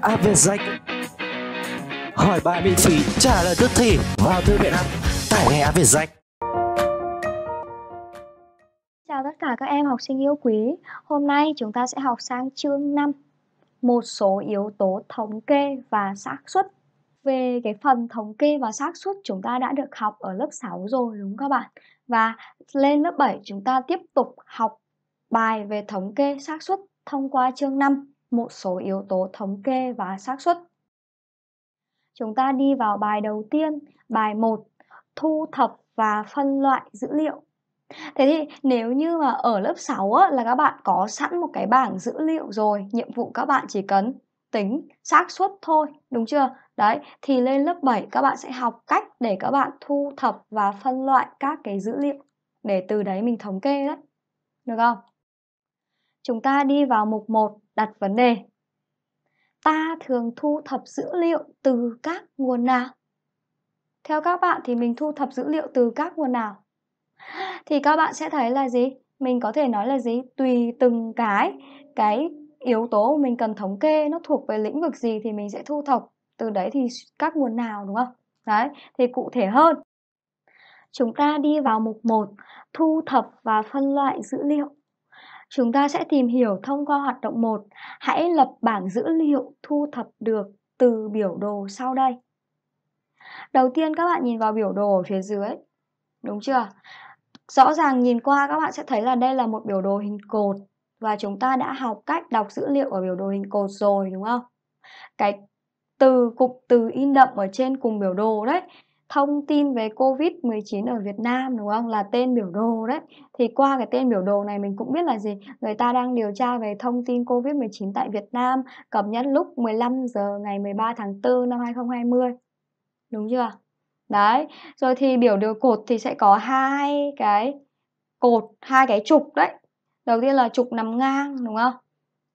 Áp à, về danh hỏi bài miễn phí trả lời tức thì vào thư viện app tải ngay Áp về danh Chào tất cả các em học sinh yêu quý Hôm nay chúng ta sẽ học sang chương 5 Một số yếu tố thống kê và xác suất về cái phần thống kê và xác suất chúng ta đã được học ở lớp 6 rồi đúng không các bạn? Và lên lớp 7 chúng ta tiếp tục học bài về thống kê xác suất thông qua chương 5 một số yếu tố thống kê và xác suất. Chúng ta đi vào bài đầu tiên, bài 1, thu thập và phân loại dữ liệu. Thế thì nếu như mà ở lớp 6 á, là các bạn có sẵn một cái bảng dữ liệu rồi, nhiệm vụ các bạn chỉ cần tính xác suất thôi, đúng chưa? Đấy, thì lên lớp 7 các bạn sẽ học cách để các bạn thu thập và phân loại các cái dữ liệu để từ đấy mình thống kê đấy. Được không? Chúng ta đi vào mục 1 đặt vấn đề ta thường thu thập dữ liệu từ các nguồn nào theo các bạn thì mình thu thập dữ liệu từ các nguồn nào thì các bạn sẽ thấy là gì mình có thể nói là gì tùy từng cái cái yếu tố mình cần thống kê nó thuộc về lĩnh vực gì thì mình sẽ thu thập từ đấy thì các nguồn nào đúng không đấy thì cụ thể hơn chúng ta đi vào mục 1 thu thập và phân loại dữ liệu Chúng ta sẽ tìm hiểu thông qua hoạt động 1. Hãy lập bảng dữ liệu thu thập được từ biểu đồ sau đây. Đầu tiên các bạn nhìn vào biểu đồ ở phía dưới. Đúng chưa? Rõ ràng nhìn qua các bạn sẽ thấy là đây là một biểu đồ hình cột và chúng ta đã học cách đọc dữ liệu ở biểu đồ hình cột rồi đúng không? Cái từ cụm từ in đậm ở trên cùng biểu đồ đấy thông tin về Covid-19 ở Việt Nam đúng không? Là tên biểu đồ đấy. Thì qua cái tên biểu đồ này mình cũng biết là gì? Người ta đang điều tra về thông tin Covid-19 tại Việt Nam cập nhật lúc 15 giờ ngày 13 tháng 4 năm 2020. Đúng chưa? Đấy, rồi thì biểu đồ cột thì sẽ có hai cái cột, hai cái trục đấy. Đầu tiên là trục nằm ngang đúng không?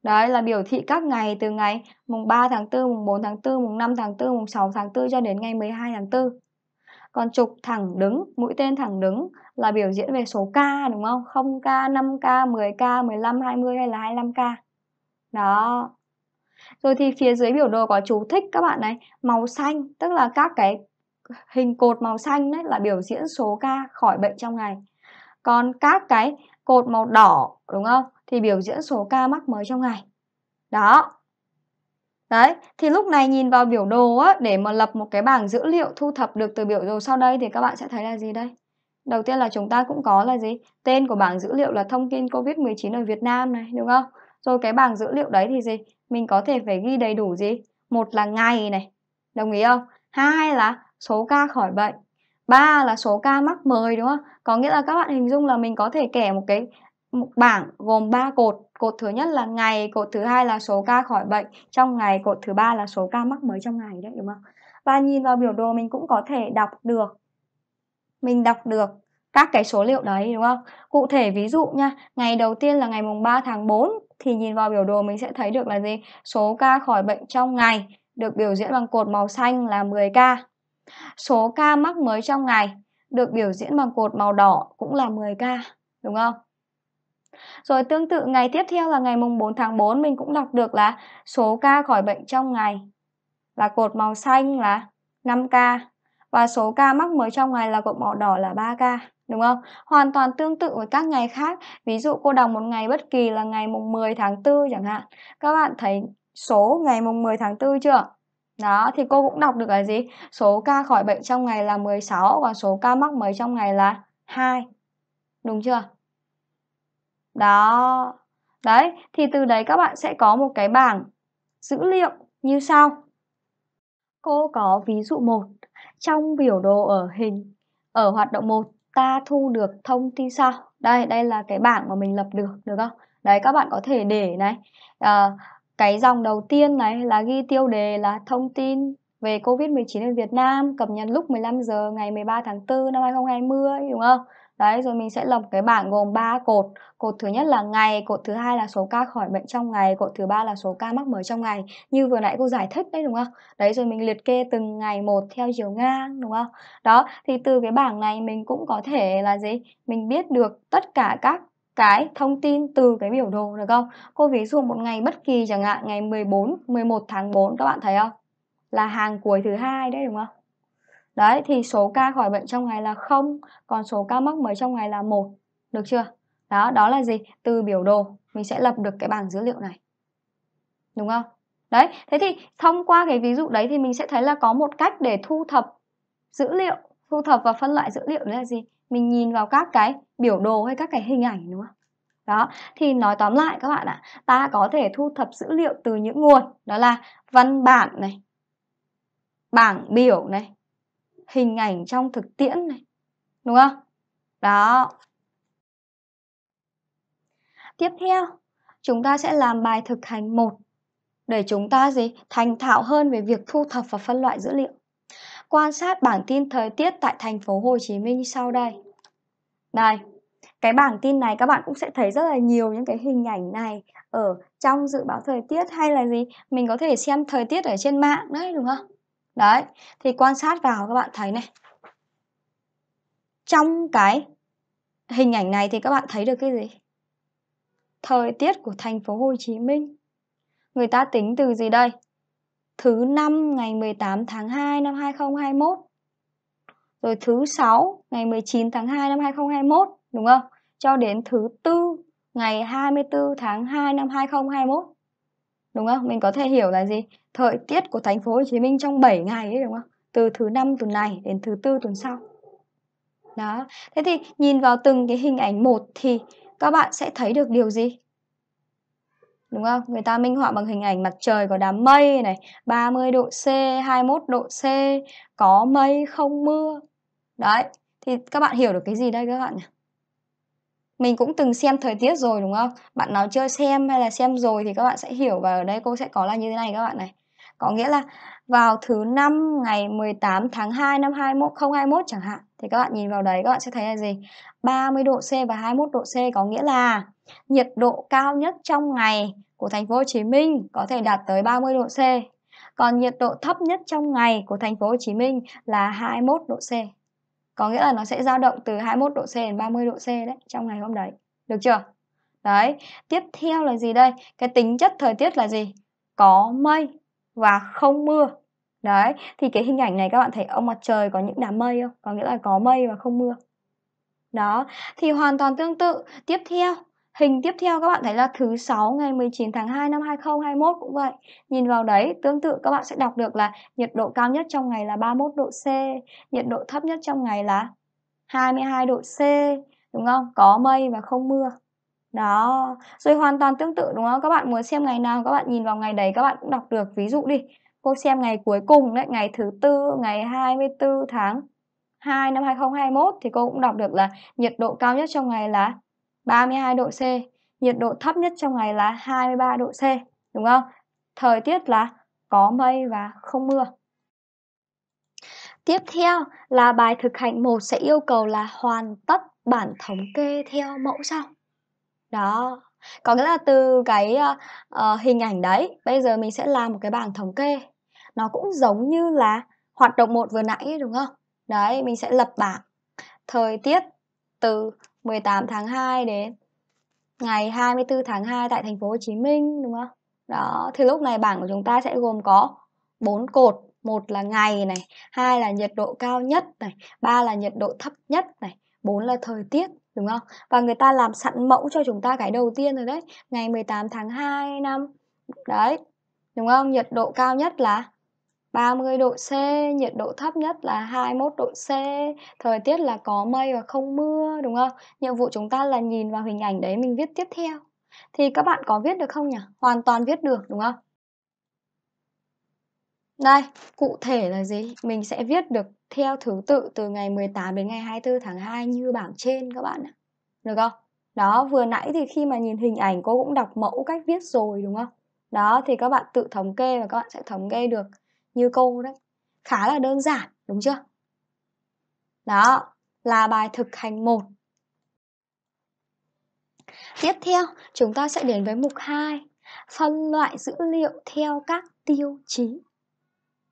Đấy là biểu thị các ngày từ ngày mùng 3 tháng 4, mùng 4 tháng 4, mùng 5 tháng 4, mùng 6 tháng 4 cho đến ngày 12 tháng 4 còn trục thẳng đứng mũi tên thẳng đứng là biểu diễn về số k đúng không không k 5k 10k 15 20 hay là 25k đó rồi thì phía dưới biểu đồ có chú thích các bạn này màu xanh tức là các cái hình cột màu xanh đấy là biểu diễn số ca khỏi bệnh trong ngày còn các cái cột màu đỏ đúng không thì biểu diễn số ca mắc mới trong ngày đó Đấy, thì lúc này nhìn vào biểu đồ á, để mà lập một cái bảng dữ liệu thu thập được từ biểu đồ sau đây thì các bạn sẽ thấy là gì đây? Đầu tiên là chúng ta cũng có là gì? Tên của bảng dữ liệu là thông tin COVID-19 ở Việt Nam này, đúng không? Rồi cái bảng dữ liệu đấy thì gì? Mình có thể phải ghi đầy đủ gì? Một là ngày này, đồng ý không? Hai là số ca khỏi bệnh. Ba là số ca mắc mới đúng không? Có nghĩa là các bạn hình dung là mình có thể kẻ một cái một bảng gồm 3 cột Cột thứ nhất là ngày, cột thứ hai là số ca khỏi bệnh trong ngày, cột thứ ba là số ca mắc mới trong ngày đấy đúng không? Và nhìn vào biểu đồ mình cũng có thể đọc được mình đọc được các cái số liệu đấy đúng không? Cụ thể ví dụ nha, ngày đầu tiên là ngày mùng 3 tháng 4 thì nhìn vào biểu đồ mình sẽ thấy được là gì? Số ca khỏi bệnh trong ngày được biểu diễn bằng cột màu xanh là 10 ca. Số ca mắc mới trong ngày được biểu diễn bằng cột màu đỏ cũng là 10 ca, đúng không? Rồi tương tự ngày tiếp theo là ngày mùng 4 tháng 4 mình cũng đọc được là số ca khỏi bệnh trong ngày là cột màu xanh là 5 ca và số ca mắc mới trong ngày là cột màu đỏ là 3 ca đúng không? Hoàn toàn tương tự với các ngày khác. Ví dụ cô đọc một ngày bất kỳ là ngày mùng 10 tháng 4 chẳng hạn. Các bạn thấy số ngày mùng 10 tháng 4 chưa? Đó, thì cô cũng đọc được là gì? Số ca khỏi bệnh trong ngày là 16 và số ca mắc mới trong ngày là 2. Đúng chưa? Đó. Đấy, thì từ đấy các bạn sẽ có một cái bảng dữ liệu như sau. Cô có ví dụ một Trong biểu đồ ở hình ở hoạt động một ta thu được thông tin sau. Đây, đây là cái bảng mà mình lập được được không? Đấy các bạn có thể để này. À, cái dòng đầu tiên này là ghi tiêu đề là thông tin về Covid-19 ở Việt Nam cập nhật lúc 15 giờ ngày 13 tháng 4 năm 2020 đúng không? Đấy, rồi mình sẽ lập cái bảng gồm 3 cột. Cột thứ nhất là ngày, cột thứ hai là số ca khỏi bệnh trong ngày, cột thứ ba là số ca mắc mới trong ngày. Như vừa nãy cô giải thích đấy đúng không? Đấy, rồi mình liệt kê từng ngày một theo chiều ngang đúng không? Đó, thì từ cái bảng này mình cũng có thể là gì? Mình biết được tất cả các cái thông tin từ cái biểu đồ được không? Cô ví dụ một ngày bất kỳ chẳng hạn ngày 14, 11 tháng 4 các bạn thấy không? Là hàng cuối thứ hai đấy đúng không? Đấy thì số ca khỏi bệnh trong ngày là không còn số ca mắc mới trong ngày là một Được chưa? Đó, đó là gì? Từ biểu đồ mình sẽ lập được cái bảng dữ liệu này. Đúng không? Đấy, thế thì thông qua cái ví dụ đấy thì mình sẽ thấy là có một cách để thu thập dữ liệu, thu thập và phân loại dữ liệu đấy là gì? Mình nhìn vào các cái biểu đồ hay các cái hình ảnh đúng không? Đó, thì nói tóm lại các bạn ạ, ta có thể thu thập dữ liệu từ những nguồn đó là văn bản này, bảng biểu này, hình ảnh trong thực tiễn này đúng không đó tiếp theo chúng ta sẽ làm bài thực hành một để chúng ta gì thành thạo hơn về việc thu thập và phân loại dữ liệu quan sát bảng tin thời tiết tại thành phố Hồ Chí Minh sau đây đây cái bảng tin này các bạn cũng sẽ thấy rất là nhiều những cái hình ảnh này ở trong dự báo thời tiết hay là gì mình có thể xem thời tiết ở trên mạng đấy đúng không Đấy, thì quan sát vào các bạn thấy này. Trong cái hình ảnh này thì các bạn thấy được cái gì? Thời tiết của thành phố Hồ Chí Minh. Người ta tính từ gì đây? Thứ năm ngày 18 tháng 2 năm 2021. Rồi thứ sáu ngày 19 tháng 2 năm 2021, đúng không? Cho đến thứ tư ngày 24 tháng 2 năm 2021 đúng không? Mình có thể hiểu là gì? Thời tiết của thành phố Hồ Chí Minh trong 7 ngày ấy đúng không? Từ thứ năm tuần này đến thứ tư tuần sau. Đó. Thế thì nhìn vào từng cái hình ảnh một thì các bạn sẽ thấy được điều gì? Đúng không? Người ta minh họa bằng hình ảnh mặt trời có đám mây này, 30 độ C, 21 độ C, có mây không mưa. Đấy. Thì các bạn hiểu được cái gì đây các bạn nhỉ? Mình cũng từng xem thời tiết rồi, đúng không? Bạn nào chưa xem hay là xem rồi thì các bạn sẽ hiểu và ở đây cô sẽ có là như thế này các bạn này. Có nghĩa là vào thứ năm ngày 18 tháng 2 năm 21 2021 chẳng hạn thì các bạn nhìn vào đấy các bạn sẽ thấy là gì? 30 độ C và 21 độ C có nghĩa là nhiệt độ cao nhất trong ngày của thành phố Hồ Chí Minh có thể đạt tới 30 độ C. Còn nhiệt độ thấp nhất trong ngày của thành phố Hồ Chí Minh là 21 độ C có nghĩa là nó sẽ dao động từ 21 độ C đến 30 độ C đấy trong ngày hôm đấy được chưa đấy tiếp theo là gì đây cái tính chất thời tiết là gì có mây và không mưa đấy thì cái hình ảnh này các bạn thấy ông mặt trời có những đám mây không có nghĩa là có mây và không mưa đó thì hoàn toàn tương tự tiếp theo Hình tiếp theo các bạn thấy là thứ 6 ngày 19 tháng 2 năm 2021 cũng vậy. Nhìn vào đấy, tương tự các bạn sẽ đọc được là nhiệt độ cao nhất trong ngày là 31 độ C, nhiệt độ thấp nhất trong ngày là 22 độ C, đúng không? Có mây và không mưa. Đó, rồi hoàn toàn tương tự đúng không? Các bạn muốn xem ngày nào các bạn nhìn vào ngày đấy các bạn cũng đọc được. Ví dụ đi, cô xem ngày cuối cùng đấy, ngày thứ tư, ngày 24 tháng 2 năm 2021 thì cô cũng đọc được là nhiệt độ cao nhất trong ngày là 32 độ C, nhiệt độ thấp nhất trong ngày là 23 độ C, đúng không? Thời tiết là có mây và không mưa. Tiếp theo là bài thực hành 1 sẽ yêu cầu là hoàn tất bản thống kê theo mẫu sau. Đó, có nghĩa là từ cái uh, hình ảnh đấy, bây giờ mình sẽ làm một cái bảng thống kê. Nó cũng giống như là hoạt động một vừa nãy đúng không? Đấy, mình sẽ lập bảng thời tiết từ 18 tháng 2 đến ngày 24 tháng 2 tại thành phố Hồ Chí Minh đúng không? Đó, thì lúc này bảng của chúng ta sẽ gồm có bốn cột, một là ngày này, hai là nhiệt độ cao nhất này, ba là nhiệt độ thấp nhất này, bốn là thời tiết đúng không? Và người ta làm sẵn mẫu cho chúng ta cái đầu tiên rồi đấy, ngày 18 tháng 2 năm đấy. Đúng không? Nhiệt độ cao nhất là 30 độ C, nhiệt độ thấp nhất là 21 độ C, thời tiết là có mây và không mưa đúng không? Nhiệm vụ chúng ta là nhìn vào hình ảnh đấy mình viết tiếp theo. Thì các bạn có viết được không nhỉ? Hoàn toàn viết được đúng không? Đây, cụ thể là gì? Mình sẽ viết được theo thứ tự từ ngày 18 đến ngày 24 tháng 2 như bảng trên các bạn ạ. Được không? Đó, vừa nãy thì khi mà nhìn hình ảnh cô cũng đọc mẫu cách viết rồi đúng không? Đó, thì các bạn tự thống kê và các bạn sẽ thống kê được như cô đấy khá là đơn giản đúng chưa đó là bài thực hành 1 tiếp theo chúng ta sẽ đến với mục 2 phân loại dữ liệu theo các tiêu chí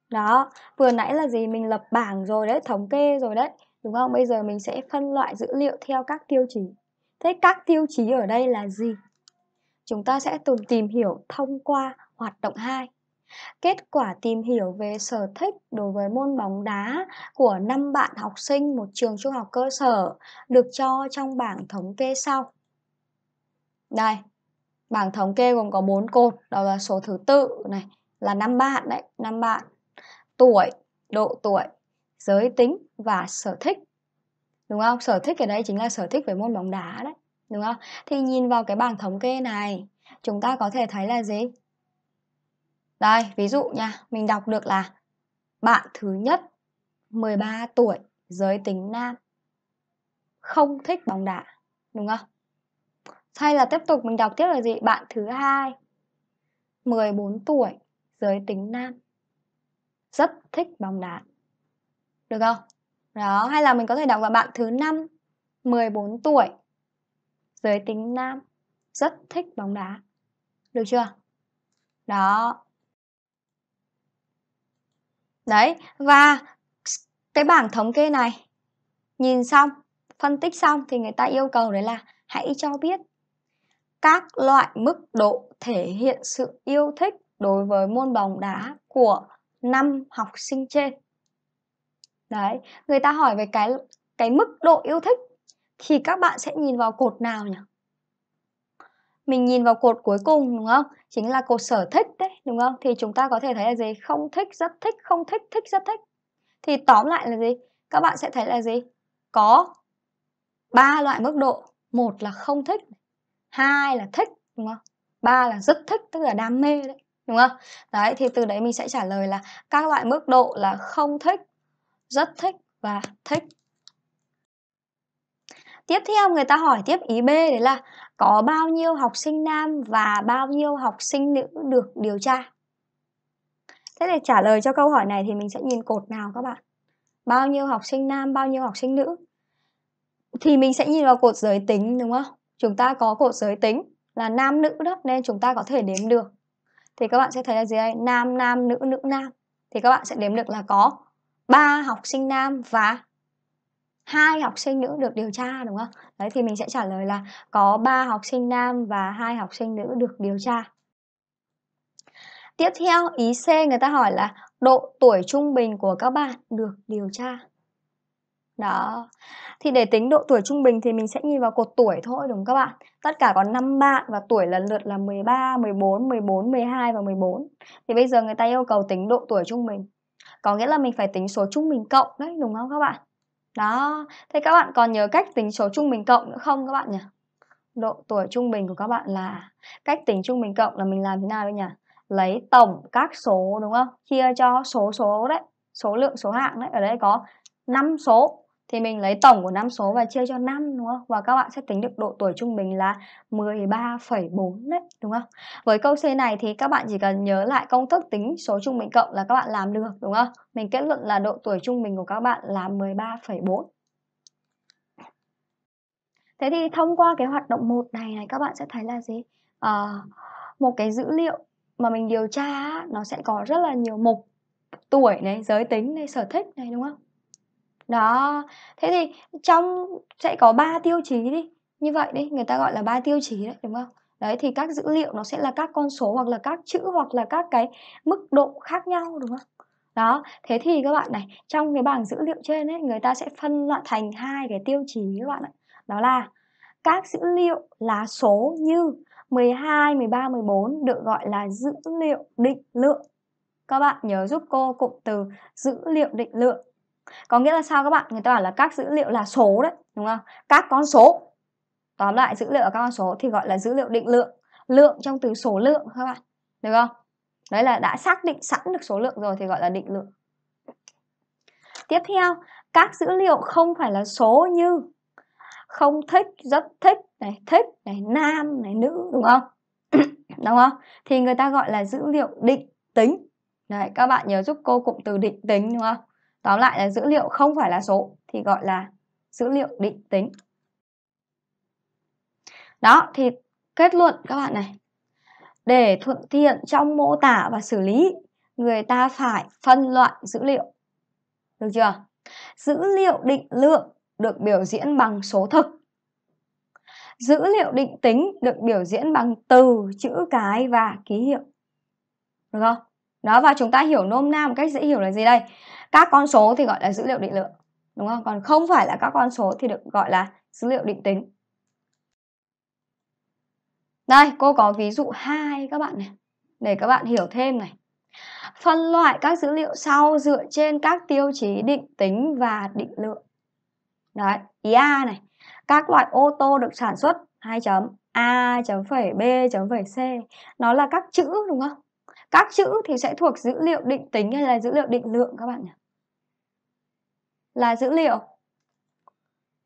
đó vừa nãy là gì mình lập bảng rồi đấy thống kê rồi đấy đúng không bây giờ mình sẽ phân loại dữ liệu theo các tiêu chí thế các tiêu chí ở đây là gì chúng ta sẽ tìm hiểu thông qua hoạt động 2 Kết quả tìm hiểu về sở thích đối với môn bóng đá của 5 bạn học sinh một trường trung học cơ sở được cho trong bảng thống kê sau. Đây, bảng thống kê gồm có 4 cột, đó là số thứ tự này là 5 bạn đấy, 5 bạn. Tuổi, độ tuổi, giới tính và sở thích. Đúng không? Sở thích ở đây chính là sở thích về môn bóng đá đấy, đúng không? Thì nhìn vào cái bảng thống kê này, chúng ta có thể thấy là gì? Đây, ví dụ nha, mình đọc được là bạn thứ nhất 13 tuổi, giới tính nam, không thích bóng đá, đúng không? Hay là tiếp tục mình đọc tiếp là gì? Bạn thứ hai 14 tuổi, giới tính nam, rất thích bóng đá. Được không? Đó, hay là mình có thể đọc là bạn thứ năm 14 tuổi, giới tính nam, rất thích bóng đá. Được chưa? Đó, đấy và cái bảng thống kê này nhìn xong phân tích xong thì người ta yêu cầu đấy là hãy cho biết các loại mức độ thể hiện sự yêu thích đối với môn bóng đá của năm học sinh trên đấy người ta hỏi về cái cái mức độ yêu thích thì các bạn sẽ nhìn vào cột nào nhỉ mình nhìn vào cột cuối cùng đúng không chính là cột sở thích đấy đúng không thì chúng ta có thể thấy là gì không thích rất thích không thích thích rất thích thì tóm lại là gì các bạn sẽ thấy là gì có ba loại mức độ một là không thích hai là thích đúng không ba là rất thích tức là đam mê đấy đúng không đấy thì từ đấy mình sẽ trả lời là các loại mức độ là không thích rất thích và thích Tiếp theo người ta hỏi tiếp ý B đấy là có bao nhiêu học sinh nam và bao nhiêu học sinh nữ được điều tra? Thế để trả lời cho câu hỏi này thì mình sẽ nhìn cột nào các bạn? Bao nhiêu học sinh nam, bao nhiêu học sinh nữ? Thì mình sẽ nhìn vào cột giới tính đúng không? Chúng ta có cột giới tính là nam nữ đó nên chúng ta có thể đếm được. Thì các bạn sẽ thấy là gì đây? Nam nam nữ nữ nam. Thì các bạn sẽ đếm được là có ba học sinh nam và hai học sinh nữ được điều tra đúng không? Đấy thì mình sẽ trả lời là có 3 học sinh nam và hai học sinh nữ được điều tra. Tiếp theo, ý C người ta hỏi là độ tuổi trung bình của các bạn được điều tra. Đó. Thì để tính độ tuổi trung bình thì mình sẽ nhìn vào cột tuổi thôi đúng không các bạn? Tất cả có 5 bạn và tuổi lần lượt là 13, 14, 14, 12 và 14. Thì bây giờ người ta yêu cầu tính độ tuổi trung bình. Có nghĩa là mình phải tính số trung bình cộng đấy đúng không các bạn? Đó, thế các bạn còn nhớ cách tính số trung bình cộng nữa không các bạn nhỉ? Độ tuổi trung bình của các bạn là cách tính trung bình cộng là mình làm thế nào đây nhỉ? Lấy tổng các số đúng không? Chia cho số số đấy, số lượng số hạng đấy, ở đây có 5 số thì mình lấy tổng của năm số và chia cho 5 đúng không? Và các bạn sẽ tính được độ tuổi trung bình là 13,4 đấy đúng không? Với câu C này thì các bạn chỉ cần nhớ lại công thức tính số trung bình cộng là các bạn làm được đúng không? Mình kết luận là độ tuổi trung bình của các bạn là 13,4. Thế thì thông qua cái hoạt động 1 này này các bạn sẽ thấy là gì? À, một cái dữ liệu mà mình điều tra nó sẽ có rất là nhiều mục tuổi này, giới tính này, sở thích này đúng không? Đó, thế thì trong sẽ có ba tiêu chí đi, như vậy đi, người ta gọi là ba tiêu chí đấy đúng không? Đấy thì các dữ liệu nó sẽ là các con số hoặc là các chữ hoặc là các cái mức độ khác nhau đúng không? Đó, thế thì các bạn này, trong cái bảng dữ liệu trên ấy, người ta sẽ phân loại thành hai cái tiêu chí các bạn ạ. Đó là các dữ liệu là số như 12, 13, 14 được gọi là dữ liệu định lượng. Các bạn nhớ giúp cô cụm từ dữ liệu định lượng có nghĩa là sao các bạn người ta bảo là các dữ liệu là số đấy đúng không các con số tóm lại dữ liệu ở các con số thì gọi là dữ liệu định lượng lượng trong từ số lượng các bạn được không đấy là đã xác định sẵn được số lượng rồi thì gọi là định lượng tiếp theo các dữ liệu không phải là số như không thích rất thích này thích này nam này nữ đúng không đúng không thì người ta gọi là dữ liệu định tính đấy các bạn nhớ giúp cô cụm từ định tính đúng không Tóm lại là dữ liệu không phải là số thì gọi là dữ liệu định tính. Đó thì kết luận các bạn này. Để thuận tiện trong mô tả và xử lý, người ta phải phân loại dữ liệu. Được chưa? Dữ liệu định lượng được biểu diễn bằng số thực. Dữ liệu định tính được biểu diễn bằng từ, chữ cái và ký hiệu. Được không? Đó và chúng ta hiểu nôm na một cách dễ hiểu là gì đây? các con số thì gọi là dữ liệu định lượng đúng không còn không phải là các con số thì được gọi là dữ liệu định tính đây cô có ví dụ hai các bạn này để các bạn hiểu thêm này phân loại các dữ liệu sau dựa trên các tiêu chí định tính và định lượng đấy ý a này các loại ô tô được sản xuất hai chấm a chấm phẩy b chấm phẩy c nó là các chữ đúng không các chữ thì sẽ thuộc dữ liệu định tính hay là dữ liệu định lượng các bạn nhỉ là dữ liệu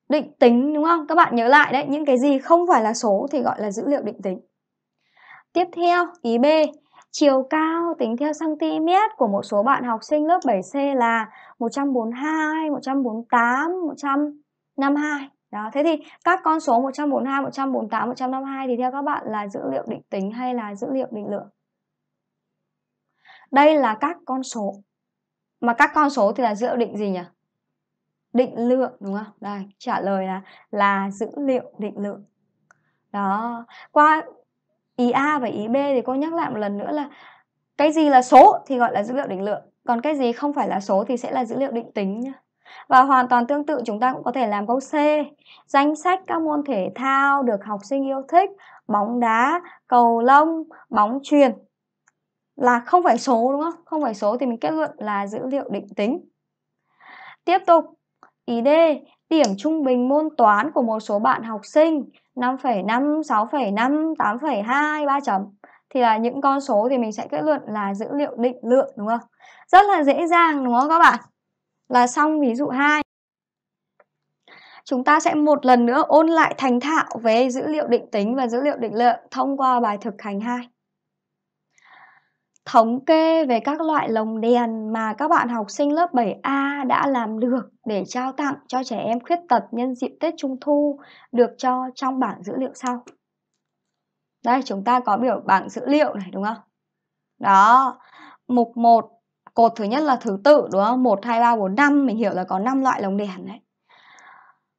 định tính đúng không các bạn nhớ lại đấy những cái gì không phải là số thì gọi là dữ liệu định tính tiếp theo ý b chiều cao tính theo cm của một số bạn học sinh lớp 7C là 142, 148, 152. Đó, thế thì các con số 142, 148, 152 thì theo các bạn là dữ liệu định tính hay là dữ liệu định lượng? đây là các con số mà các con số thì là dự định gì nhỉ định lượng đúng không đây trả lời là là dữ liệu định lượng đó qua ý a và ý b thì cô nhắc lại một lần nữa là cái gì là số thì gọi là dữ liệu định lượng còn cái gì không phải là số thì sẽ là dữ liệu định tính nhé và hoàn toàn tương tự chúng ta cũng có thể làm câu C Danh sách các môn thể thao được học sinh yêu thích Bóng đá, cầu lông, bóng truyền là không phải số đúng không? Không phải số thì mình kết luận là dữ liệu định tính. Tiếp tục, ý D, điểm trung bình môn toán của một số bạn học sinh 5,5, 6,5, 8,2, 3 chấm thì là những con số thì mình sẽ kết luận là dữ liệu định lượng đúng không? Rất là dễ dàng đúng không các bạn? Là xong ví dụ 2. Chúng ta sẽ một lần nữa ôn lại thành thạo về dữ liệu định tính và dữ liệu định lượng thông qua bài thực hành 2 thống kê về các loại lồng đèn mà các bạn học sinh lớp 7A đã làm được để trao tặng cho trẻ em khuyết tật nhân dịp Tết Trung Thu được cho trong bảng dữ liệu sau. Đây, chúng ta có biểu bảng dữ liệu này đúng không? Đó, mục 1, cột thứ nhất là thứ tự đúng không? 1, 2, 3, 4, 5, mình hiểu là có 5 loại lồng đèn đấy.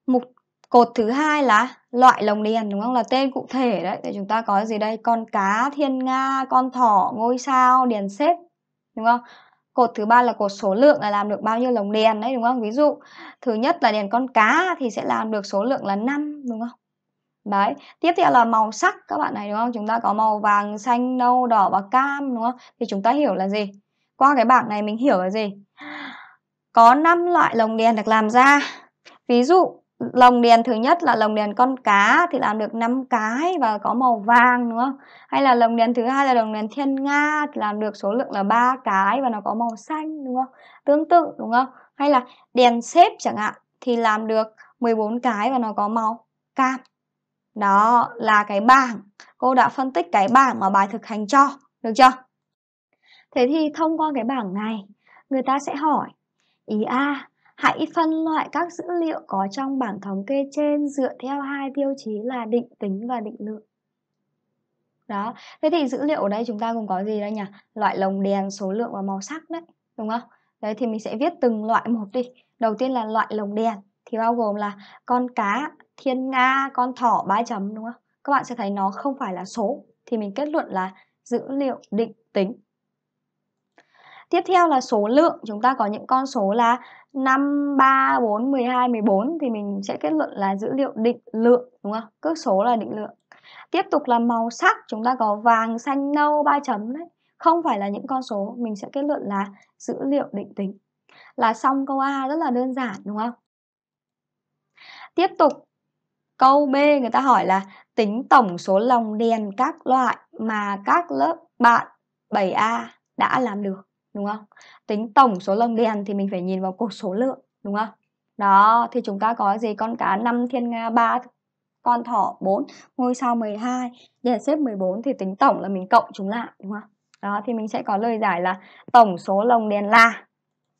Mục cột thứ hai là loại lồng đèn đúng không là tên cụ thể đấy để chúng ta có gì đây con cá thiên nga con thỏ ngôi sao đèn xếp đúng không cột thứ ba là cột số lượng là làm được bao nhiêu lồng đèn đấy đúng không ví dụ thứ nhất là đèn con cá thì sẽ làm được số lượng là 5 đúng không đấy tiếp theo là màu sắc các bạn này đúng không chúng ta có màu vàng xanh nâu đỏ và cam đúng không thì chúng ta hiểu là gì qua cái bảng này mình hiểu là gì có 5 loại lồng đèn được làm ra ví dụ lồng đèn thứ nhất là lồng đèn con cá thì làm được 5 cái và có màu vàng đúng không? hay là lồng đèn thứ hai là lồng đèn thiên nga thì làm được số lượng là ba cái và nó có màu xanh đúng không tương tự đúng không hay là đèn xếp chẳng hạn thì làm được 14 cái và nó có màu cam đó là cái bảng cô đã phân tích cái bảng mà bài thực hành cho được chưa thế thì thông qua cái bảng này người ta sẽ hỏi ý a Hãy phân loại các dữ liệu có trong bảng thống kê trên dựa theo hai tiêu chí là định tính và định lượng. Đó, thế thì dữ liệu ở đây chúng ta gồm có gì đây nhỉ? Loại lồng đèn, số lượng và màu sắc đấy, đúng không? Đấy thì mình sẽ viết từng loại một đi. Đầu tiên là loại lồng đèn thì bao gồm là con cá, thiên nga, con thỏ ba chấm đúng không? Các bạn sẽ thấy nó không phải là số thì mình kết luận là dữ liệu định tính. Tiếp theo là số lượng, chúng ta có những con số là 5, 3, 4, 12, 14 thì mình sẽ kết luận là dữ liệu định lượng đúng không? Cước số là định lượng. Tiếp tục là màu sắc, chúng ta có vàng, xanh, nâu, ba chấm đấy. Không phải là những con số, mình sẽ kết luận là dữ liệu định tính. Là xong câu A rất là đơn giản đúng không? Tiếp tục câu B người ta hỏi là tính tổng số lồng đèn các loại mà các lớp bạn 7A đã làm được đúng không? Tính tổng số lồng đèn thì mình phải nhìn vào cột số lượng, đúng không? Đó, thì chúng ta có gì? Con cá 5 thiên nga 3 con thỏ 4, ngôi sao 12, đèn xếp 14 thì tính tổng là mình cộng chúng lại, đúng không? Đó, thì mình sẽ có lời giải là tổng số lồng đèn là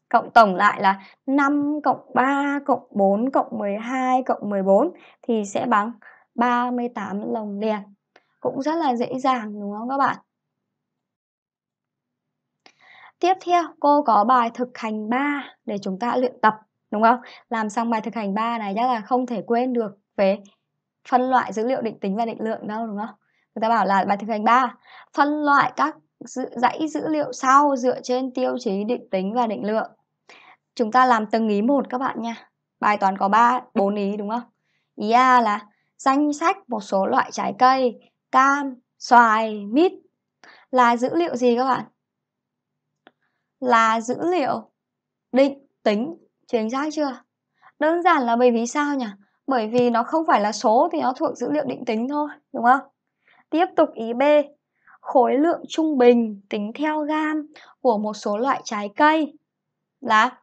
cộng tổng lại là 5 cộng 3 cộng 4 cộng 12 cộng 14 thì sẽ bằng 38 lồng đèn. Cũng rất là dễ dàng đúng không các bạn? Tiếp theo cô có bài thực hành 3 để chúng ta luyện tập đúng không? Làm xong bài thực hành 3 này chắc là không thể quên được về phân loại dữ liệu định tính và định lượng đâu đúng không? Người ta bảo là bài thực hành 3 phân loại các dãy dữ liệu sau dựa trên tiêu chí định tính và định lượng. Chúng ta làm từng ý một các bạn nha. Bài toán có 3 4 ý đúng không? Ý A là danh sách một số loại trái cây cam, xoài, mít là dữ liệu gì các bạn? là dữ liệu định tính chính xác chưa đơn giản là bởi vì sao nhỉ bởi vì nó không phải là số thì nó thuộc dữ liệu định tính thôi đúng không tiếp tục ý b khối lượng trung bình tính theo gam của một số loại trái cây là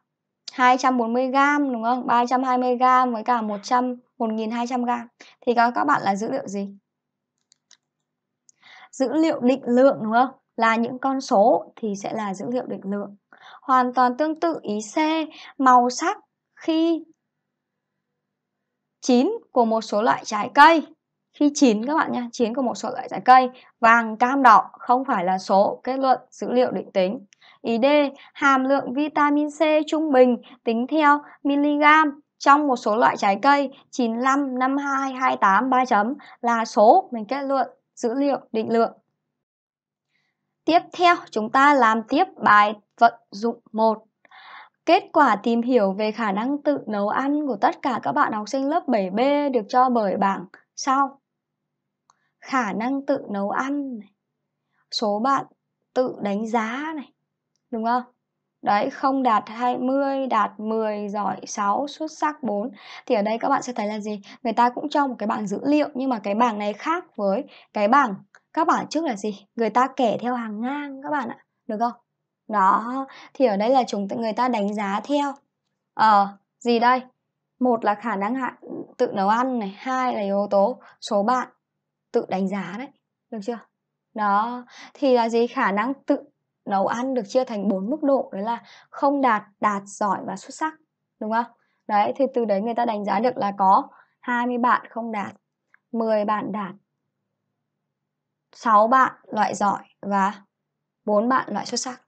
240 gram đúng không? 320 gram với cả 100 1200 gram thì các các bạn là dữ liệu gì? Dữ liệu định lượng đúng không? là những con số thì sẽ là dữ liệu định lượng. Hoàn toàn tương tự ý C, màu sắc khi chín của một số loại trái cây. Khi chín các bạn nha chín của một số loại trái cây, vàng, cam, đỏ không phải là số, kết luận dữ liệu định tính. Ý D, hàm lượng vitamin C trung bình tính theo mg trong một số loại trái cây 95, 52, 28, 3 chấm là số mình kết luận dữ liệu định lượng. Tiếp theo, chúng ta làm tiếp bài vận dụng 1. Kết quả tìm hiểu về khả năng tự nấu ăn của tất cả các bạn học sinh lớp 7B được cho bởi bảng sau. Khả năng tự nấu ăn này. Số bạn tự đánh giá này. Đúng không? Đấy, không đạt 20, đạt 10, giỏi 6, xuất sắc 4 Thì ở đây các bạn sẽ thấy là gì? Người ta cũng cho một cái bảng dữ liệu Nhưng mà cái bảng này khác với cái bảng các bạn trước là gì người ta kể theo hàng ngang các bạn ạ được không đó thì ở đây là chúng người ta đánh giá theo ờ à, gì đây một là khả năng hạn tự nấu ăn này hai là yếu tố số bạn tự đánh giá đấy được chưa đó thì là gì khả năng tự nấu ăn được chia thành bốn mức độ đấy là không đạt đạt giỏi và xuất sắc đúng không đấy thì từ đấy người ta đánh giá được là có 20 bạn không đạt 10 bạn đạt 6 bạn loại giỏi và 4 bạn loại xuất sắc.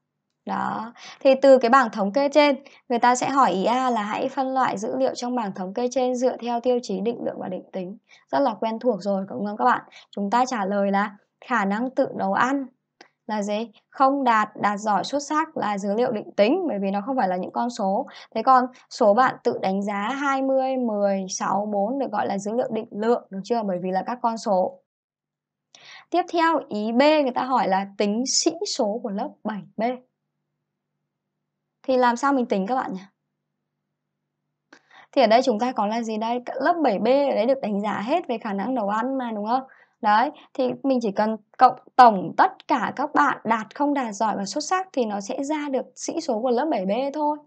Đó. Thì từ cái bảng thống kê trên, người ta sẽ hỏi ý A là hãy phân loại dữ liệu trong bảng thống kê trên dựa theo tiêu chí định lượng và định tính. Rất là quen thuộc rồi đúng không các bạn? Chúng ta trả lời là khả năng tự nấu ăn là gì? Không đạt, đạt giỏi xuất sắc là dữ liệu định tính bởi vì nó không phải là những con số. Thế còn số bạn tự đánh giá 20, 10, 6, 4 được gọi là dữ liệu định lượng được chưa? Bởi vì là các con số. Tiếp theo ý B người ta hỏi là tính sĩ số của lớp 7B. Thì làm sao mình tính các bạn nhỉ? Thì ở đây chúng ta có là gì đây? Lớp 7B ở đấy được đánh giá hết về khả năng nấu ăn mà đúng không? Đấy, thì mình chỉ cần cộng tổng tất cả các bạn đạt không đạt giỏi và xuất sắc thì nó sẽ ra được sĩ số của lớp 7B thôi.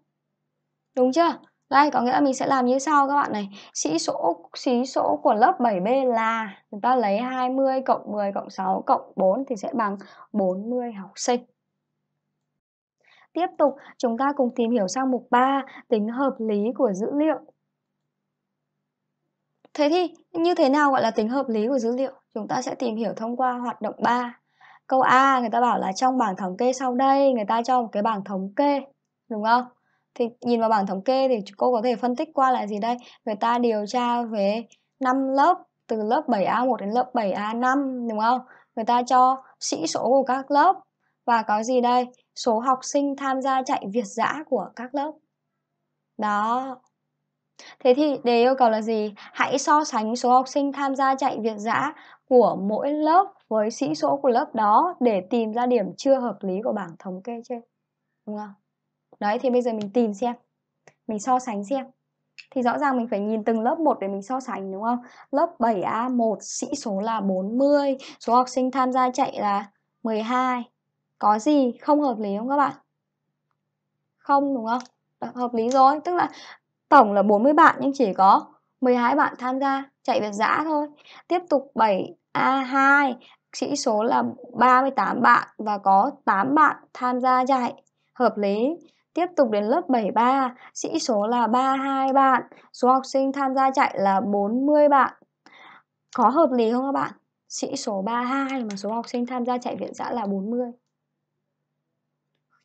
Đúng chưa? Đây, có nghĩa là mình sẽ làm như sau các bạn này. Sĩ số sĩ số của lớp 7B là chúng ta lấy 20 cộng 10 cộng 6 cộng 4 thì sẽ bằng 40 học sinh. Tiếp tục, chúng ta cùng tìm hiểu sang mục 3, tính hợp lý của dữ liệu. Thế thì như thế nào gọi là tính hợp lý của dữ liệu? Chúng ta sẽ tìm hiểu thông qua hoạt động 3. Câu A người ta bảo là trong bảng thống kê sau đây người ta cho một cái bảng thống kê, đúng không? thì nhìn vào bảng thống kê thì cô có thể phân tích qua là gì đây người ta điều tra về 5 lớp từ lớp 7A1 đến lớp 7A5 đúng không người ta cho sĩ số của các lớp và có gì đây số học sinh tham gia chạy việt dã của các lớp đó thế thì đề yêu cầu là gì hãy so sánh số học sinh tham gia chạy việt dã của mỗi lớp với sĩ số của lớp đó để tìm ra điểm chưa hợp lý của bảng thống kê trên đúng không đấy thì bây giờ mình tìm xem mình so sánh xem thì rõ ràng mình phải nhìn từng lớp 1 để mình so sánh đúng không? Lớp 7A1 sĩ số là 40, số học sinh tham gia chạy là 12. Có gì không hợp lý không các bạn? Không đúng không? Đó, hợp lý rồi, tức là tổng là 40 bạn nhưng chỉ có 12 bạn tham gia chạy việc giã thôi. Tiếp tục 7A2 sĩ số là 38 bạn và có 8 bạn tham gia chạy hợp lý Tiếp tục đến lớp 73, sĩ số là 32 bạn, số học sinh tham gia chạy là 40 bạn. Có hợp lý không các bạn? Sĩ số 32 mà số học sinh tham gia chạy viện giã là 40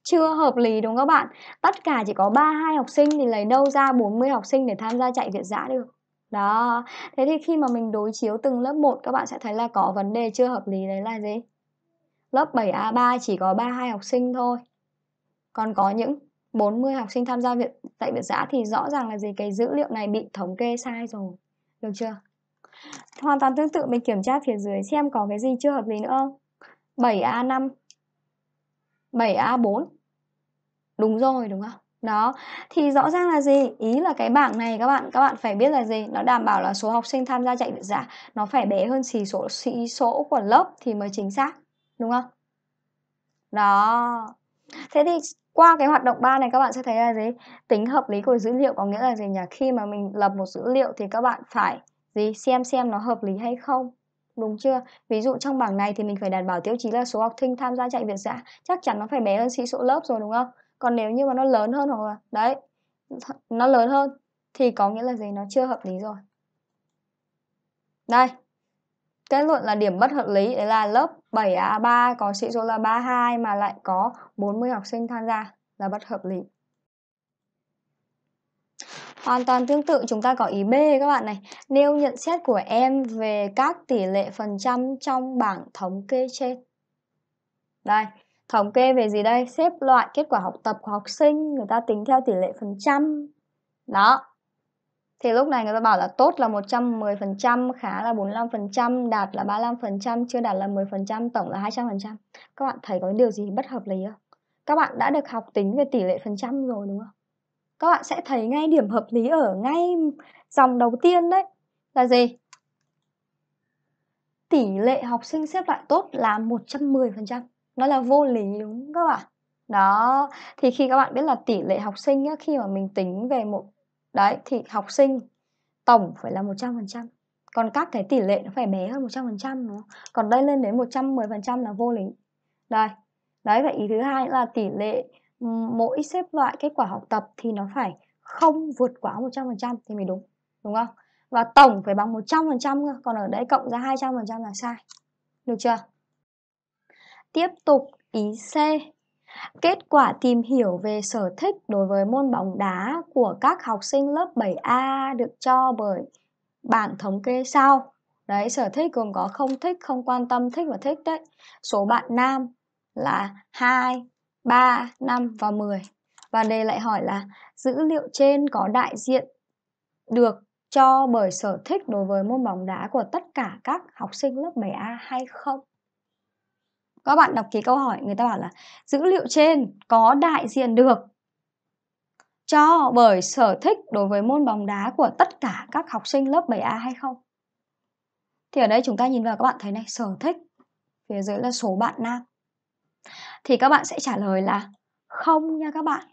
chưa hợp lý đúng không các bạn? Tất cả chỉ có 32 học sinh thì lấy đâu ra 40 học sinh để tham gia chạy viện giã được? Đó, thế thì khi mà mình đối chiếu từng lớp 1 các bạn sẽ thấy là có vấn đề chưa hợp lý đấy là gì? Lớp 7A3 chỉ có 32 học sinh thôi. Còn có những 40 học sinh tham gia viện tại viện giã thì rõ ràng là gì cái dữ liệu này bị thống kê sai rồi được chưa hoàn toàn tương tự mình kiểm tra phía dưới xem có cái gì chưa hợp lý nữa không 7A5 7A4 đúng rồi đúng không đó thì rõ ràng là gì ý là cái bảng này các bạn các bạn phải biết là gì nó đảm bảo là số học sinh tham gia chạy viện giả nó phải bé hơn xì số xì số của lớp thì mới chính xác đúng không đó thế thì qua cái hoạt động 3 này các bạn sẽ thấy là gì tính hợp lý của dữ liệu có nghĩa là gì nhỉ khi mà mình lập một dữ liệu thì các bạn phải gì xem xem nó hợp lý hay không đúng chưa ví dụ trong bảng này thì mình phải đảm bảo tiêu chí là số học sinh tham gia chạy việt giã chắc chắn nó phải bé hơn sĩ số lớp rồi đúng không còn nếu như mà nó lớn hơn hoặc là đấy nó lớn hơn thì có nghĩa là gì nó chưa hợp lý rồi đây Kết luận là điểm bất hợp lý đấy là lớp 7A3 có sĩ số là 32 mà lại có 40 học sinh tham gia là bất hợp lý. Hoàn toàn tương tự chúng ta có ý B các bạn này Nêu nhận xét của em về các tỷ lệ phần trăm trong bảng thống kê trên Đây, thống kê về gì đây? Xếp loại kết quả học tập của học sinh Người ta tính theo tỷ lệ phần trăm Đó, thì lúc này người ta bảo là tốt là 110%, khá là 45%, đạt là 35%, chưa đạt là 10%, tổng là 200%. Các bạn thấy có điều gì bất hợp lý không? Các bạn đã được học tính về tỷ lệ phần trăm rồi đúng không? Các bạn sẽ thấy ngay điểm hợp lý ở ngay dòng đầu tiên đấy là gì? Tỷ lệ học sinh xếp loại tốt là 110%. Nó là vô lý đúng không các bạn? Đó, thì khi các bạn biết là tỷ lệ học sinh nhá, khi mà mình tính về một đấy thì học sinh tổng phải là 100% còn các cái tỷ lệ nó phải bé hơn 100% đúng không? còn đây lên đến 110% là vô lý đây đấy và ý thứ hai là tỷ lệ mỗi xếp loại kết quả học tập thì nó phải không vượt quá 100% thì mới đúng đúng không và tổng phải bằng 100% cơ còn ở đây cộng ra 200% là sai được chưa tiếp tục ý C Kết quả tìm hiểu về sở thích đối với môn bóng đá của các học sinh lớp 7A được cho bởi bảng thống kê sau. Đấy, sở thích gồm có không thích, không quan tâm, thích và thích đấy. Số bạn nam là 2, 3, 5 và 10. Và đây lại hỏi là dữ liệu trên có đại diện được cho bởi sở thích đối với môn bóng đá của tất cả các học sinh lớp 7A hay không? các bạn đọc ký câu hỏi người ta bảo là dữ liệu trên có đại diện được cho bởi sở thích đối với môn bóng đá của tất cả các học sinh lớp 7A hay không? Thì ở đây chúng ta nhìn vào các bạn thấy này, sở thích phía dưới là số bạn nam. Thì các bạn sẽ trả lời là không nha các bạn.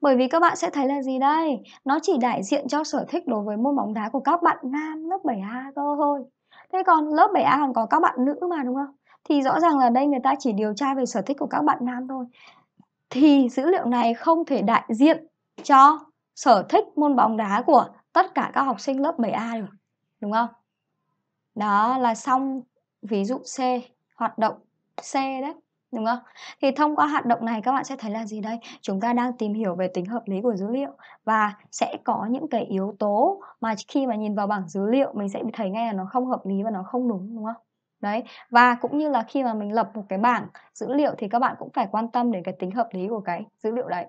Bởi vì các bạn sẽ thấy là gì đây? Nó chỉ đại diện cho sở thích đối với môn bóng đá của các bạn nam lớp 7A thôi. Thế còn lớp 7A còn có các bạn nữ mà đúng không? thì rõ ràng là đây người ta chỉ điều tra về sở thích của các bạn nam thôi thì dữ liệu này không thể đại diện cho sở thích môn bóng đá của tất cả các học sinh lớp 7A được đúng không đó là xong ví dụ C hoạt động C đấy đúng không? Thì thông qua hoạt động này các bạn sẽ thấy là gì đây? Chúng ta đang tìm hiểu về tính hợp lý của dữ liệu và sẽ có những cái yếu tố mà khi mà nhìn vào bảng dữ liệu mình sẽ thấy ngay là nó không hợp lý và nó không đúng đúng không? đấy và cũng như là khi mà mình lập một cái bảng dữ liệu thì các bạn cũng phải quan tâm đến cái tính hợp lý của cái dữ liệu đấy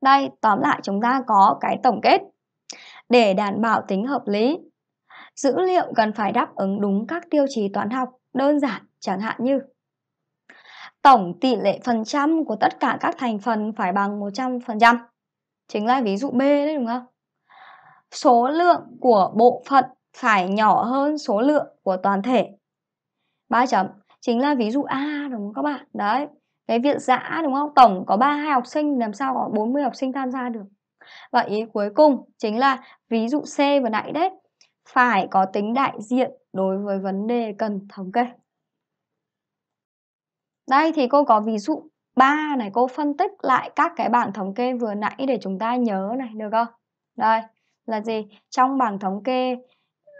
đây tóm lại chúng ta có cái tổng kết để đảm bảo tính hợp lý dữ liệu cần phải đáp ứng đúng các tiêu chí toán học đơn giản chẳng hạn như tổng tỷ lệ phần trăm của tất cả các thành phần phải bằng 100%. Chính là ví dụ B đấy đúng không? Số lượng của bộ phận phải nhỏ hơn số lượng của toàn thể ba chấm chính là ví dụ A đúng không các bạn đấy cái viện giã đúng không tổng có 32 học sinh làm sao có 40 học sinh tham gia được và ý cuối cùng chính là ví dụ C vừa nãy đấy phải có tính đại diện đối với vấn đề cần thống kê đây thì cô có ví dụ 3 này cô phân tích lại các cái bảng thống kê vừa nãy để chúng ta nhớ này được không đây là gì trong bảng thống kê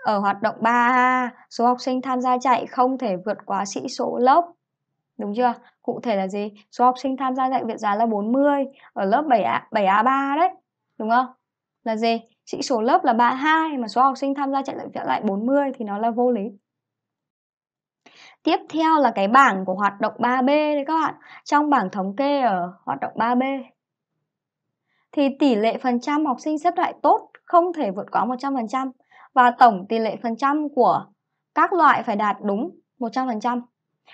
ở hoạt động 3A, số học sinh tham gia chạy không thể vượt quá sĩ số lớp. Đúng chưa? Cụ thể là gì? Số học sinh tham gia chạy Việt giá là 40 ở lớp 7A, 7A3 đấy. Đúng không? Là gì? Sĩ số lớp là 32 mà số học sinh tham gia chạy Việt viện lại 40 thì nó là vô lý. Tiếp theo là cái bảng của hoạt động 3B đấy các bạn. Trong bảng thống kê ở hoạt động 3B thì tỷ lệ phần trăm học sinh xếp loại tốt không thể vượt quá 100% và tổng tỷ lệ phần trăm của các loại phải đạt đúng 100%.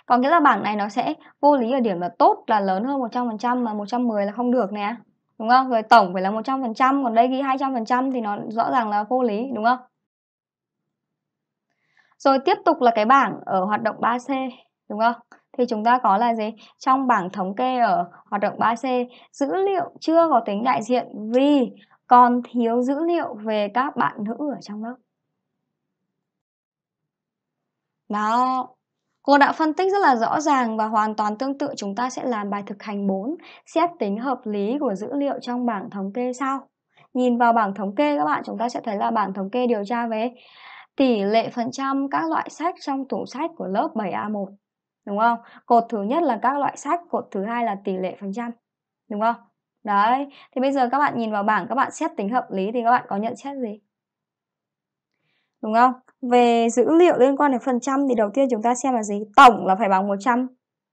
Có nghĩa là bảng này nó sẽ vô lý ở điểm là tốt là lớn hơn 100% mà 110 là không được nè. Đúng không? Rồi tổng phải là 100%, còn đây ghi 200% thì nó rõ ràng là vô lý, đúng không? Rồi tiếp tục là cái bảng ở hoạt động 3C, đúng không? Thì chúng ta có là gì? Trong bảng thống kê ở hoạt động 3C, dữ liệu chưa có tính đại diện vì còn thiếu dữ liệu về các bạn nữ ở trong lớp. Đó. Cô đã phân tích rất là rõ ràng và hoàn toàn tương tự chúng ta sẽ làm bài thực hành 4, xét tính hợp lý của dữ liệu trong bảng thống kê sau. Nhìn vào bảng thống kê các bạn, chúng ta sẽ thấy là bảng thống kê điều tra về tỷ lệ phần trăm các loại sách trong tủ sách của lớp 7A1. Đúng không? Cột thứ nhất là các loại sách, cột thứ hai là tỷ lệ phần trăm. Đúng không? Đấy, thì bây giờ các bạn nhìn vào bảng các bạn xét tính hợp lý thì các bạn có nhận xét gì? đúng không? Về dữ liệu liên quan đến phần trăm thì đầu tiên chúng ta xem là gì? Tổng là phải bằng 100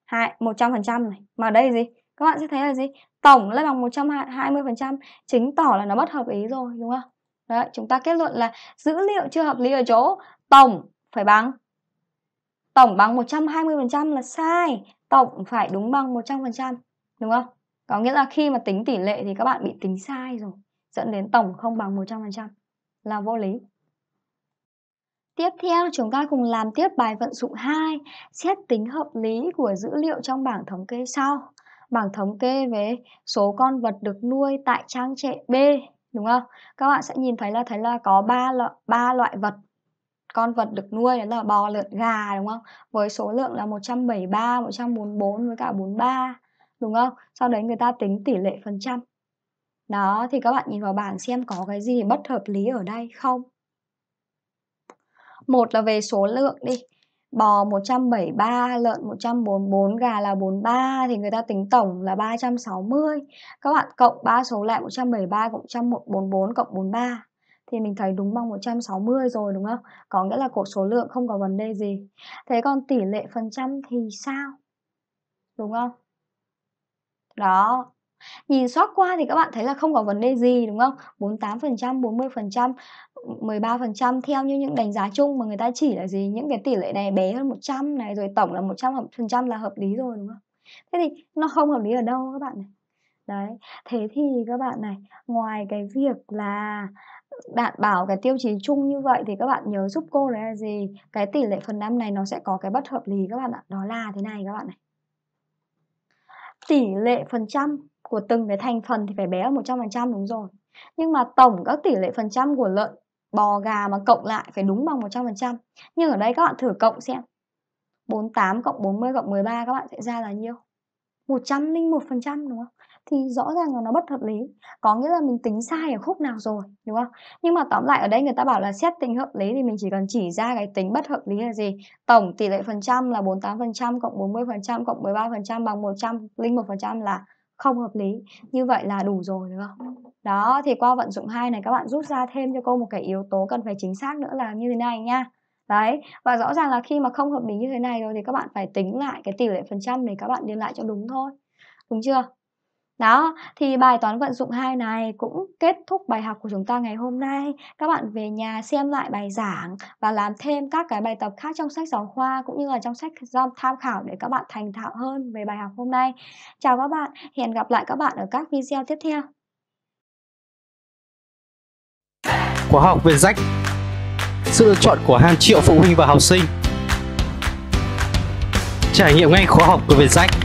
hai 100% này. Mà đây gì? Các bạn sẽ thấy là gì? Tổng là bằng 120%, chứng tỏ là nó bất hợp lý rồi đúng không? Đấy, chúng ta kết luận là dữ liệu chưa hợp lý ở chỗ tổng phải bằng tổng bằng 120% là sai, tổng phải đúng bằng 100%, đúng không? Có nghĩa là khi mà tính tỷ lệ thì các bạn bị tính sai rồi, dẫn đến tổng không bằng 100% là vô lý. Tiếp theo, chúng ta cùng làm tiếp bài vận dụng 2, xét tính hợp lý của dữ liệu trong bảng thống kê sau. Bảng thống kê về số con vật được nuôi tại trang trại B, đúng không? Các bạn sẽ nhìn thấy là thấy là có 3 loại 3 loại vật con vật được nuôi đó là bò, lợn, gà đúng không? Với số lượng là 173, 144 với cả 43 đúng không? Sau đấy người ta tính tỷ lệ phần trăm. Đó thì các bạn nhìn vào bảng xem có cái gì bất hợp lý ở đây không? một là về số lượng đi bò 173, lợn 144, gà là 43 thì người ta tính tổng là 360. Các bạn cộng ba số lại 173 cộng 144 cộng 43 thì mình thấy đúng bằng 160 rồi đúng không? Có nghĩa là cột số lượng không có vấn đề gì. Thế còn tỷ lệ phần trăm thì sao? Đúng không? Đó, Nhìn sót qua thì các bạn thấy là không có vấn đề gì đúng không? 48%, 40%, 13% theo như những đánh giá chung mà người ta chỉ là gì? Những cái tỷ lệ này bé hơn 100 này rồi tổng là 100% là hợp lý rồi đúng không? Thế thì nó không hợp lý ở đâu các bạn này? Đấy, thế thì các bạn này, ngoài cái việc là đảm bảo cái tiêu chí chung như vậy thì các bạn nhớ giúp cô đấy là gì? Cái tỷ lệ phần trăm này nó sẽ có cái bất hợp lý các bạn ạ. Đó là thế này các bạn này. Tỷ lệ phần trăm của từng cái thành phần thì phải bé hơn 100% đúng rồi. Nhưng mà tổng các tỷ lệ phần trăm của lợn bò gà mà cộng lại phải đúng bằng 100%. Nhưng ở đây các bạn thử cộng xem. 48 cộng 40 cộng 13 các bạn sẽ ra là nhiêu? 101% đúng không? Thì rõ ràng là nó bất hợp lý. Có nghĩa là mình tính sai ở khúc nào rồi, đúng không? Nhưng mà tóm lại ở đây người ta bảo là xét tính hợp lý thì mình chỉ cần chỉ ra cái tính bất hợp lý là gì. Tổng tỷ lệ phần trăm là 48% cộng 40% cộng 13% bằng 101% là không hợp lý như vậy là đủ rồi đúng không đó thì qua vận dụng hai này các bạn rút ra thêm cho cô một cái yếu tố cần phải chính xác nữa là như thế này nha đấy và rõ ràng là khi mà không hợp lý như thế này rồi thì các bạn phải tính lại cái tỷ lệ phần trăm để các bạn điền lại cho đúng thôi đúng chưa đó, thì bài toán vận dụng hai này cũng kết thúc bài học của chúng ta ngày hôm nay. Các bạn về nhà xem lại bài giảng và làm thêm các cái bài tập khác trong sách giáo khoa cũng như là trong sách tham khảo để các bạn thành thạo hơn về bài học hôm nay. Chào các bạn, hẹn gặp lại các bạn ở các video tiếp theo. Khóa học về rách Sự lựa chọn của hàng triệu phụ huynh và học sinh Trải nghiệm ngay khóa học của Việt Sách